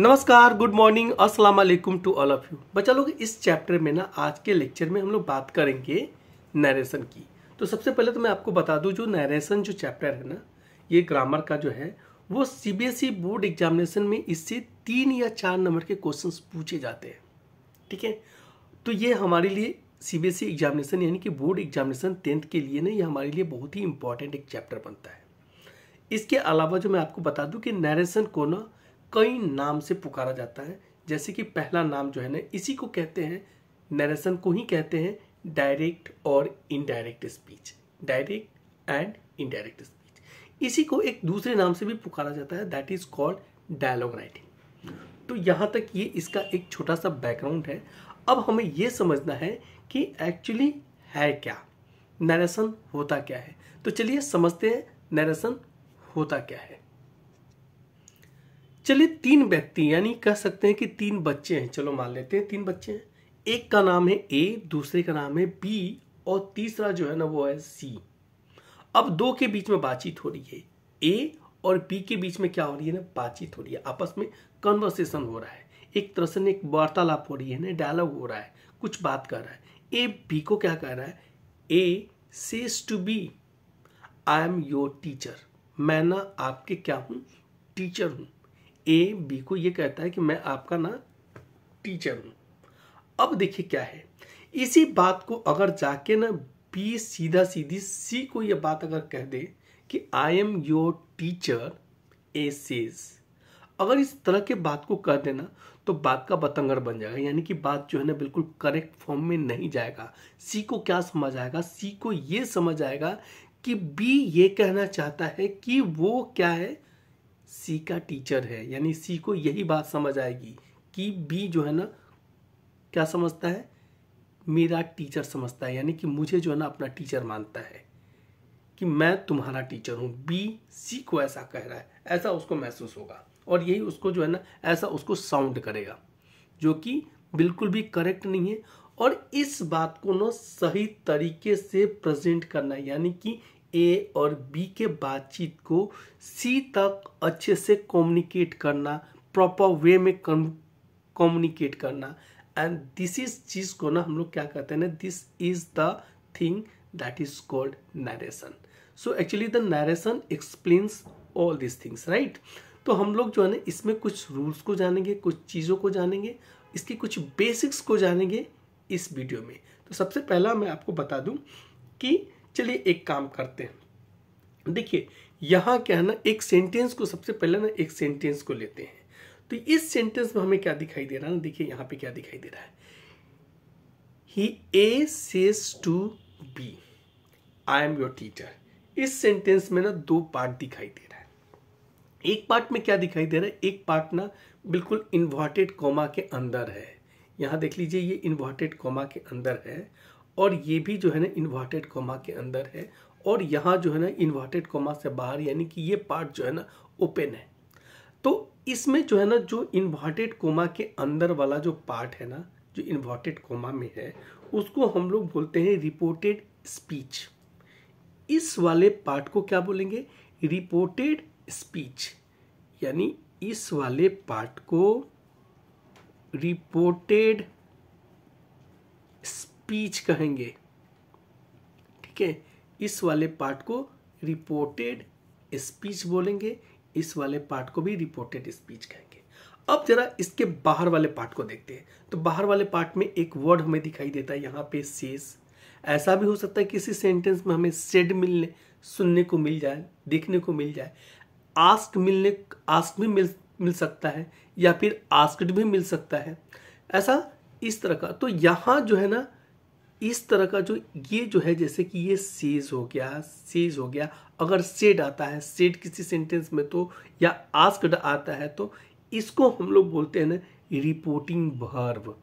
नमस्कार good morning अस्सलाम वालेकुम टू ऑल ऑफ यू बच्चा लोग इस चैप्टर में ना आज के लेक्चर में हम लोग बात करेंगे नरेशन की तो सबसे पहले तो मैं आपको बता दूं जो नरेशन जो चैप्टर है ना ये ग्रामर का जो है वो सीबीएसई बोर्ड एग्जामिनेशन में इससे तीन या चार नंबर के क्वेश्चन पूछे जाते हैं ठीक है तो ये हमारे लिए सीबीएसई एग्जामिनेशन e यानी कि बोर्ड एग्जामिनेशन टेंथ के लिए ना ये हमारे लिए बहुत ही इंपॉर्टेंट एक चैप्टर बनता है इसके अलावा जो मैं आपको बता दूँ कि नरेशन को ना कई नाम से पुकारा जाता है जैसे कि पहला नाम जो है ना इसी को कहते हैं नरेशन को ही कहते हैं डायरेक्ट और indirect speech direct and indirect speech इसी को एक दूसरे नाम से भी पुकारा जाता है that is called dialogue writing तो यहाँ तक ये इसका एक छोटा सा बैकग्राउंड है अब हमें ये समझना है कि एक्चुअली है क्या नरेशन होता क्या है तो चलिए समझते हैं नरेशन होता क्या है चलिए तीन व्यक्ति यानी कह सकते हैं कि तीन बच्चे हैं चलो मान लेते हैं तीन बच्चे हैं एक का नाम है ए दूसरे का नाम है बी और तीसरा जो है ना वो है सी अब दो के बीच में बातचीत हो रही है ए और बी के बीच में क्या हो रही है ना बातचीत हो रही है आपस में कन्वर्सेशन हो रहा है एक तरह से एक वार्तालाप हो रही है ना डायलॉग हो रहा है कुछ बात कर रहा है ए बी को क्या कह रहा है A says to B I am your teacher मैं ना आपके क्या हूँ टीचर हूँ ए बी को ये कहता है कि मैं आपका ना टीचर हूं अब देखिए क्या है इसी बात को अगर जाके ना बी सीधा सीधी सी को ये बात अगर कह दे कि I am your teacher A says अगर इस तरह के बात को कह देना तो बात का बतंगड़ बन जाएगा यानी कि बात जो है ना बिल्कुल करेक्ट फॉर्म में नहीं जाएगा सी को क्या समझ आएगा सी को ये समझ आएगा कि बी ये कहना चाहता है कि वो क्या है सी का टीचर है यानी सी को यही बात समझ आएगी कि बी जो है ना क्या समझता है मेरा टीचर समझता है यानी कि मुझे जो है ना अपना टीचर मानता है कि मैं तुम्हारा टीचर हूँ बी सी को ऐसा कह रहा है ऐसा उसको महसूस होगा और यही उसको जो है ना ऐसा उसको साउंड करेगा जो कि बिल्कुल भी करेक्ट नहीं है और इस बात को ना सही तरीके से प्रेजेंट करना यानी कि ए और बी के बातचीत को सी तक अच्छे से कम्युनिकेट करना प्रॉपर वे में कम्युनिकेट करना एंड दिस इज चीज को ना हम लोग क्या कहते हैं ना this is the thing that is called narration so actually the narration explains all this things right तो हम लोग जो है ना इसमें कुछ रूल्स को जानेंगे कुछ चीज़ों को जानेंगे इसके कुछ बेसिक्स को जानेंगे इस वीडियो में तो सबसे पहला मैं आपको बता दूं कि चलिए एक काम करते हैं देखिए यहाँ क्या है ना एक सेंटेंस को सबसे पहले ना एक सेंटेंस को लेते हैं तो इस सेंटेंस में हमें क्या दिखाई दे रहा है ना देखिए यहाँ पे क्या दिखाई दे रहा है ही A says to B I am your teacher इस सेंटेंस में ना दो पार्ट दिखाई दे रहा है एक पार्ट में क्या दिखाई दे रहा है एक पार्ट ना बिल्कुल इन्वर्टेड कॉमा के अंदर है यहाँ देख लीजिए ये इन्वर्टेड कॉमा के अंदर है और ये भी जो है ना इन्वर्टेड कोमा के अंदर है और यहाँ जो है ना इन्वर्टेड कोमा से बाहर यानी कि ये पार्ट जो है ना ओपन है तो इसमें जो है ना जो इन्वर्टेड कोमा के अंदर वाला जो पार्ट है ना जो इन्वर्टेड कोमा में है उसको हम लोग बोलते हैं रिपोर्टेड स्पीच इस वाले पार्ट को क्या बोलेंगे रिपोर्टेड स्पीच यानी इस वाले पार्ट को रिपोर्टेड स्पीच कहेंगे ठीक है इस वाले पार्ट को रिपोर्टेड स्पीच बोलेंगे इस वाले पार्ट को भी रिपोर्टेड स्पीच कहेंगे अब जरा इसके बाहर वाले पार्ट को देखते हैं तो बाहर वाले पार्ट में एक वर्ड हमें दिखाई देता है यहाँ पे सेस ऐसा भी हो सकता है किसी सेंटेंस में हमें सेड मिलने सुनने को मिल जाए देखने को मिल जाए आस्क मिलने आस्क भी मिल मिल सकता है या फिर आस्कड भी मिल सकता है ऐसा इस तरह का तो यहाँ जो है ना इस तरह का जो ये जो है जैसे कि ये सेज हो गया सेज हो गया अगर सेड आता है सेड किसी सेंटेंस में तो या आस्कड आता है तो इसको हम लोग बोलते हैं ना रिपोर्टिंग भर्व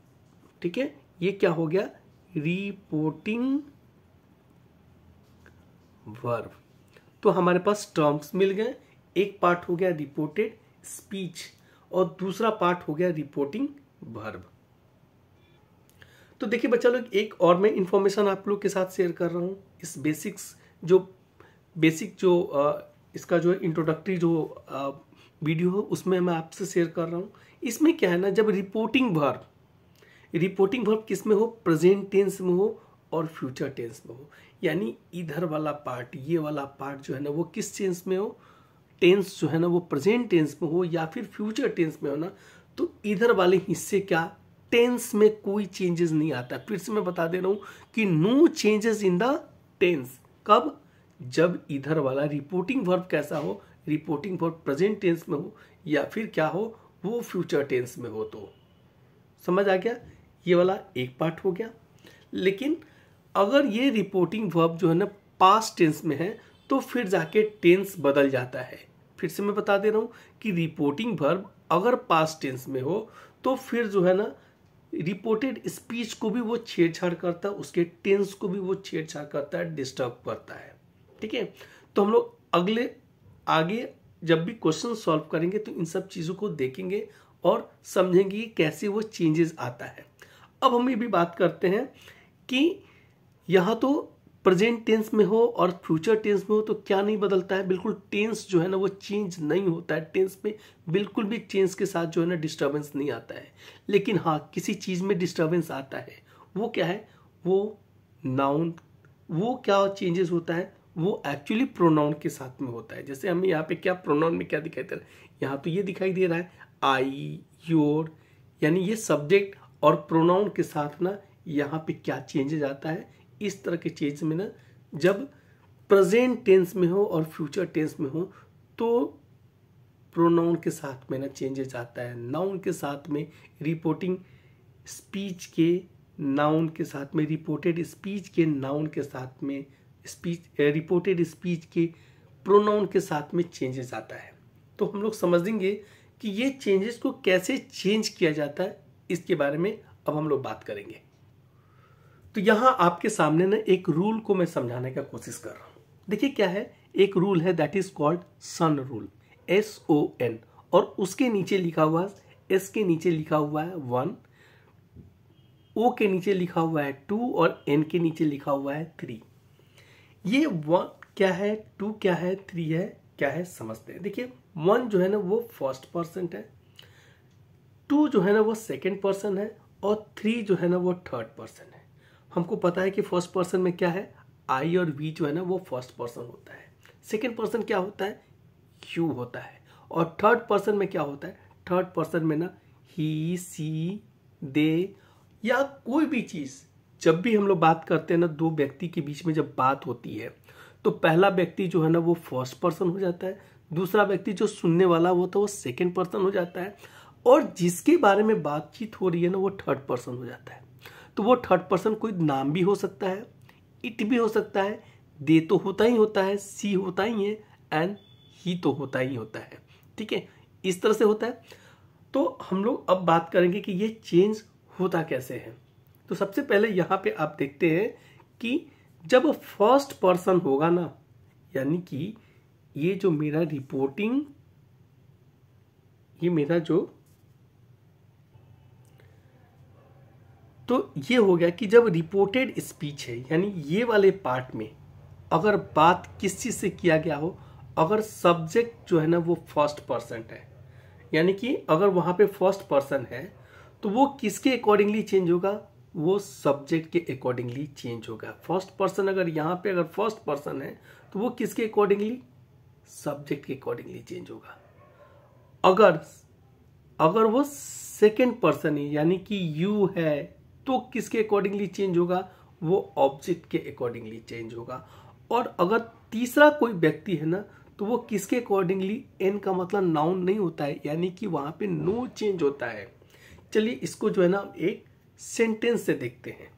ठीक है ये क्या हो गया रिपोर्टिंग भर्व तो हमारे पास टर्म्स मिल गए एक पार्ट हो गया रिपोर्टेड स्पीच और दूसरा पार्ट हो गया रिपोर्टिंग भर्व तो देखिए बच्चा लोग एक और मैं इन्फॉर्मेशन आप लोग के साथ शेयर कर रहा हूँ इस बेसिक्स जो बेसिक जो इसका जो इंट्रोडक्टरी जो वीडियो है उसमें मैं आपसे शेयर कर रहा हूँ इसमें क्या है ना जब रिपोर्टिंग वर्ब रिपोर्टिंग वर्ब किस में हो प्रेजेंट टेंस में हो और फ्यूचर टेंस में हो यानी इधर वाला पार्ट ये वाला पार्ट जो है ना वो किस टेंस में हो टेंस जो है ना वो प्रेजेंट टेंस में हो या फिर फ्यूचर टेंस में हो ना तो इधर वाले हिस्से क्या टेंस में कोई चेंजेस नहीं आता फिर से मैं बता दे रहा हूं कि no changes in the tense कब जब इधर वाला रिपोर्टिंग वर्ब कैसा हो रिपोर्टिंग वर्ब प्रेजेंट टेंस में हो या फिर क्या हो वो फ्यूचर टेंस में हो तो समझ आ गया ये वाला एक पार्ट हो गया लेकिन अगर ये रिपोर्टिंग वर्ब जो है ना पास्ट टेंस में है तो फिर जाके टेंस बदल जाता है फिर से मैं बता दे रहा हूँ कि रिपोर्टिंग वर्ब अगर पास्ट टेंस में हो तो फिर जो है ना रिपोर्टेड स्पीच को भी वो छेड़छाड़ करता है उसके टेंस को भी वो छेड़छाड़ करता है डिस्टर्ब करता है ठीक है तो हम लोग अगले आगे जब भी क्वेश्चन सॉल्व करेंगे तो इन सब चीज़ों को देखेंगे और समझेंगे कि कैसे वो चेंजेस आता है अब हम ये भी बात करते हैं कि यहाँ तो प्रेजेंट टेंस में हो और फ्यूचर टेंस में हो तो क्या नहीं बदलता है बिल्कुल टेंस जो है ना वो चेंज नहीं होता है टेंस में बिल्कुल भी चेंज के साथ जो है ना डिस्टर्बेंस नहीं आता है लेकिन हाँ किसी चीज़ में डिस्टर्बेंस आता है वो क्या है वो नाउन वो क्या चेंजेस होता है वो एक्चुअली प्रोनाउन के साथ में होता है जैसे हमें यहाँ पे क्या प्रोनाउन में क्या दिखाई दे रहा है यहाँ तो ये दिखाई दे रहा है आई योर यानी ये सब्जेक्ट और प्रोनाउन के साथ ना यहाँ पे क्या चेंजेस आता है इस तरह के चीज में ना जब प्रेजेंट टेंस में हो और फ्यूचर टेंस में हो तो प्रोनाउन के साथ में ना चेंजेस आता है नाउन के साथ में रिपोर्टिंग स्पीच के नाउन के साथ में रिपोर्टेड स्पीच के नाउन के साथ में स्पीच रिपोर्टेड स्पीच के प्रोनाउन के साथ में चेंजेस आता है तो हम लोग समझेंगे कि ये चेंजेस को कैसे चेंज किया जाता है इसके बारे में अब हम लोग बात करेंगे तो यहां आपके सामने ना एक रूल को मैं समझाने का कोशिश कर रहा हूं देखिए क्या है एक रूल है that is called son rule S O N और उसके नीचे लिखा हुआ एस के नीचे लिखा हुआ है वन ओ के नीचे लिखा हुआ है टू और एन के नीचे लिखा हुआ है थ्री ये वन क्या है टू क्या है थ्री है क्या है समझते हैं देखिए वन जो है ना वो फर्स्ट पर्सन है टू जो है ना वो सेकेंड पर्सन है और थ्री जो है ना वो थर्ड पर्सन है हमको पता है कि फर्स्ट पर्सन में क्या है आई और वी जो है ना वो फर्स्ट पर्सन होता है सेकेंड पर्सन क्या होता है यू होता है और थर्ड पर्सन में क्या होता है थर्ड पर्सन में ना ही सी दे या कोई भी चीज़ जब भी हम लोग बात करते हैं ना दो व्यक्ति के बीच में जब बात होती है तो पहला व्यक्ति जो है ना वो फर्स्ट पर्सन हो जाता है दूसरा व्यक्ति जो सुनने वाला होता है वो सेकेंड तो पर्सन हो जाता है और जिसके बारे में बातचीत हो रही है ना वो थर्ड पर्सन हो जाता है तो वो थर्ड पर्सन कोई नाम भी हो सकता है इट भी हो सकता है दे तो होता ही होता है सी होता ही है एंड ही तो होता ही होता है ठीक है इस तरह से होता है तो हम लोग अब बात करेंगे कि ये चेंज होता कैसे है तो सबसे पहले यहाँ पे आप देखते हैं कि जब फर्स्ट पर्सन होगा ना यानी कि ये जो मेरा रिपोर्टिंग ये मेरा जो तो ये हो गया कि जब रिपोर्टेड स्पीच है यानी ये वाले पार्ट में अगर बात किस चीज़ से किया गया हो अगर सब्जेक्ट जो है ना वो फर्स्ट पर्सन है यानी कि अगर वहाँ पे फर्स्ट पर्सन है तो वो किसके अकॉर्डिंगली चेंज होगा वो सब्जेक्ट के अकॉर्डिंगली चेंज होगा फर्स्ट पर्सन अगर यहाँ पे अगर फर्स्ट पर्सन है तो वो किसके अकॉर्डिंगली सब्जेक्ट के अकॉर्डिंगली चेंज होगा अगर अगर वो सेकेंड पर्सन है यानी कि यू है तो किसके अकॉर्डिंगली चेंज होगा वो ऑब्जेक्ट के अकॉर्डिंगली चेंज होगा और अगर तीसरा कोई व्यक्ति है ना तो वो किसके अकॉर्डिंगली एन का मतलब नाउन नहीं होता है यानी कि वहां पे नो चेंज होता है चलिए इसको जो है ना एक सेंटेंस से देखते हैं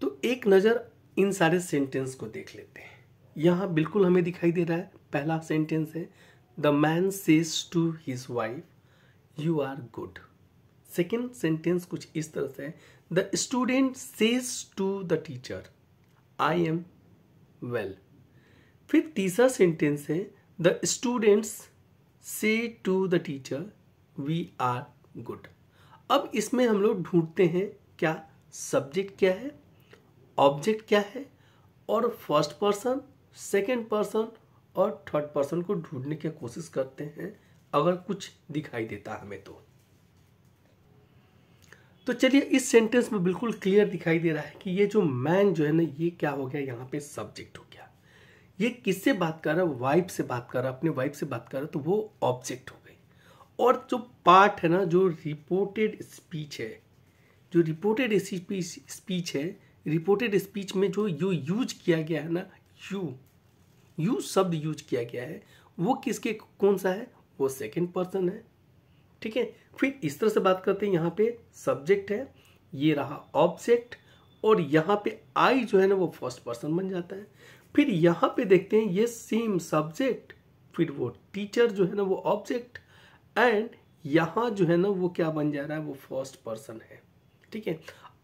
तो एक नज़र इन सारे सेंटेंस को देख लेते हैं यहां बिल्कुल हमें दिखाई दे रहा है पहला सेंटेंस है the man says to his wife you are good second sentence कुछ इस तरह से है the student says to the teacher I am well फिर तीसरा सेंटेंस है the students says to the teacher we are good अब इसमें हम लोग ढूंढते हैं क्या सब्जेक्ट क्या है ऑब्जेक्ट क्या है और फर्स्ट पर्सन सेकेंड पर्सन और थर्ड पर्सन को ढूंढने की कोशिश करते हैं अगर कुछ दिखाई देता हमें तो तो चलिए इस सेंटेंस में बिल्कुल क्लियर दिखाई दे रहा है कि ये जो मैन जो है ना ये क्या हो गया यहाँ पे सब्जेक्ट हो गया ये किससे बात कर रहा है वाइफ से बात कर रहा है अपने वाइफ से बात कर रहा है तो वो ऑब्जेक्ट हो गई और जो पार्ट है ना जो रिपोर्टेड स्पीच है जो रिपोर्टेड स्पीच है रिपोर्टेड स्पीच में जो यू यूज किया गया है ना यू यू शब्द यूज किया गया है वो किसके कौन सा है वो सेकेंड पर्सन है ठीक है फिर इस तरह से बात करते हैं यहाँ पे सब्जेक्ट है ये रहा ऑब्जेक्ट और यहाँ पे आई जो है ना वो फर्स्ट पर्सन बन जाता है फिर यहाँ पे देखते हैं ये सेम सब्जेक्ट फिर वो टीचर जो है ना वो ऑब्जेक्ट एंड यहाँ जो है ना वो क्या बन जा रहा है वो फर्स्ट पर्सन है ठीक है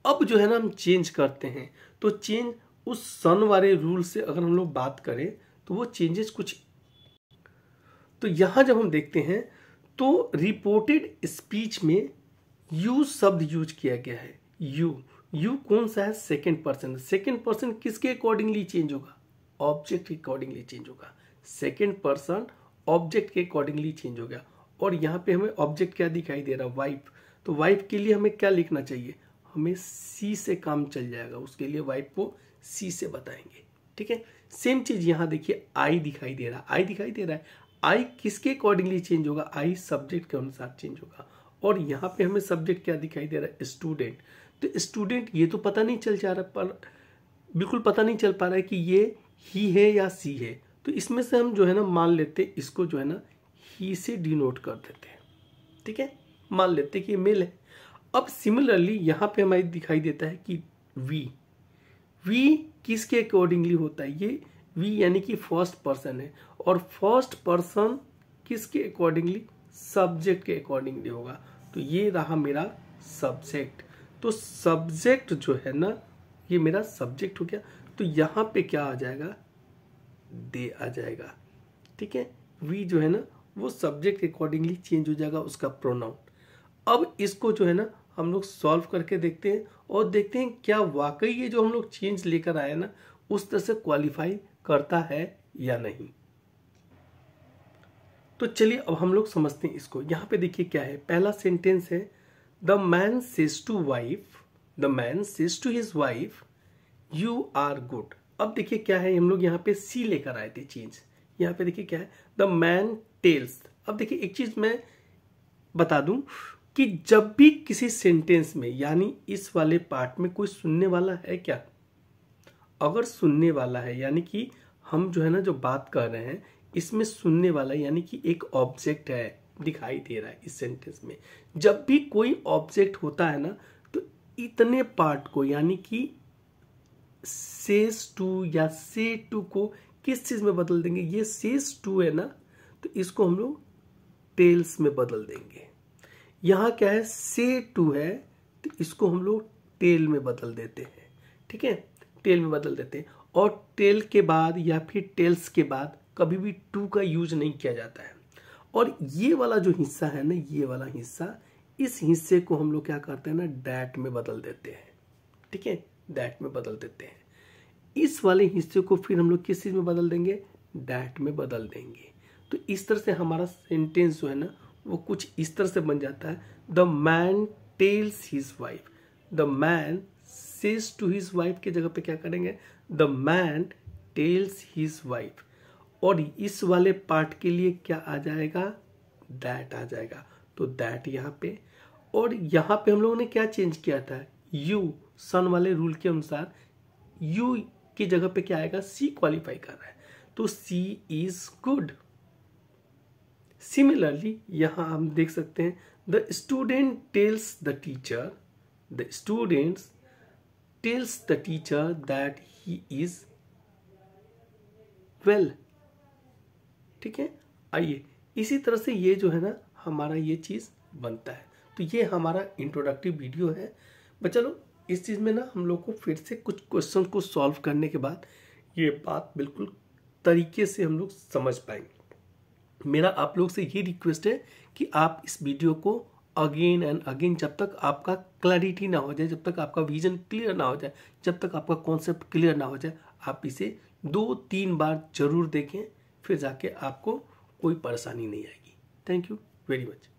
अब जो है ना हम चेंज करते हैं तो चेंज उस सन वाले रूल से अगर हम लोग बात करें तो वो चेंजेस कुछ तो यहाँ जब हम देखते हैं तो रिपोर्टेड स्पीच में यू शब्द यूज किया गया है यू यू कौन सा है सेकेंड पर्सन सेकेंड पर्सन किसके अकॉर्डिंगली चेंज होगा ऑब्जेक्ट के अकॉर्डिंगली चेंज होगा सेकेंड पर्सन ऑब्जेक्ट के अकॉर्डिंगली चेंज हो गया और यहाँ पे हमें ऑब्जेक्ट क्या दिखाई दे रहा है वाइफ तो वाइफ के लिए हमें क्या लिखना चाहिए हमें सी से काम चल जाएगा उसके लिए वाइफ को सी से बताएंगे ठीक है सेम चीज यहाँ देखिए आई दिखाई दे रहा है आई दिखाई दे रहा है आई किसके अकॉर्डिंगली चेंज होगा आई सब्जेक्ट के अनुसार चेंज होगा और यहाँ पे हमें सब्जेक्ट क्या दिखाई दे रहा है स्टूडेंट तो स्टूडेंट ये तो पता नहीं चल जा रहा पर बिल्कुल पता नहीं चल पा रहा है कि ये ही है या सी है तो इसमें से हम जो है ना मान लेते इसको जो है ना ही से डिनोट कर देते हैं ठीक है मान लेते कि ये मेल है अब सिमिलरली यहाँ पे हमारी दिखाई देता है कि वी वी किसके अकॉर्डिंगली होता है ये वी यानी कि फर्स्ट पर्सन है और फर्स्ट पर्सन किसके अकॉर्डिंगली सब्जेक्ट के अकॉर्डिंगली होगा तो ये रहा मेरा सब्जेक्ट तो सब्जेक्ट जो है ना ये मेरा सब्जेक्ट हो गया तो यहाँ पे क्या आ जाएगा दे आ जाएगा ठीक है वी जो है ना वो सब्जेक्ट के अकॉर्डिंगली चेंज हो जाएगा उसका प्रोनाउन अब इसको जो है ना हम लोग सॉल्व करके देखते हैं और देखते हैं क्या वाकई ये जो हम लोग चेंज लेकर आए ना उस तरह से क्वालिफाई करता है या नहीं तो चलिए अब हम लोग समझते हैं इसको यहां पे देखिए क्या है पहला सेंटेंस है the man says to wife the man says to his wife you are good अब देखिए क्या है हम लोग यहां पे सी लेकर आए थे चेंज यहां पे देखिए क्या है द मैन टेल्स अब देखिए एक चीज मैं बता दूं कि जब भी किसी सेंटेंस में यानी इस वाले पार्ट में कोई सुनने वाला है क्या अगर सुनने वाला है यानी कि हम जो है ना जो बात कर रहे हैं इसमें सुनने वाला यानी कि एक ऑब्जेक्ट है दिखाई दे रहा है इस सेंटेंस में जब भी कोई ऑब्जेक्ट होता है ना तो इतने पार्ट को यानी कि सेस टू या से टू को किस चीज़ में बदल देंगे ये सेस टू है ना तो इसको हम लोग टेल्स में बदल देंगे यहां क्या है से टू है तो इसको हम लोग टेल में बदल देते हैं ठीक है टेल में बदल देते हैं और टेल के बाद या फिर टेल्स के बाद कभी भी टू का यूज नहीं किया जाता है और ये वाला जो हिस्सा है ना ये वाला हिस्सा इस हिस्से को हम लोग क्या करते हैं ना डैट में बदल देते हैं ठीक है डैट में बदल देते हैं इस वाले हिस्से को फिर हम लोग किस चीज़ में बदल देंगे डैट में बदल देंगे तो इस तरह से हमारा सेंटेंस जो है ना वो कुछ इस तरह से बन जाता है the man tells his wife the man says to his wife की जगह पे क्या करेंगे the man tells his wife और इस वाले पार्ट के लिए क्या आ जाएगा दैट आ जाएगा तो दैट यहाँ पे और यहाँ पे हम लोगों ने क्या चेंज किया था यू सन वाले रूल के अनुसार यू की जगह पे क्या आएगा सी क्वालिफाई कर रहा है तो सी इज गुड सिमिलरली यहाँ हम देख सकते हैं the student tells the teacher the students tells the teacher that he is well ठीक है आइए इसी तरह से ये जो है ना हमारा ये चीज़ बनता है तो ये हमारा इंट्रोडक्टिव वीडियो है बच्चा चलो इस चीज़ में ना हम लोग को फिर से कुछ क्वेश्चन को सॉल्व करने के बाद ये बात बिल्कुल तरीके से हम लोग समझ पाएंगे मेरा आप लोग से ये रिक्वेस्ट है कि आप इस वीडियो को अगेन एंड अगेन जब तक आपका क्लैरिटी ना हो जाए जब तक आपका विजन क्लियर ना हो जाए जब तक आपका कॉन्सेप्ट क्लियर ना हो जाए आप इसे दो तीन बार जरूर देखें फिर जाके आपको कोई परेशानी नहीं आएगी थैंक यू वेरी मच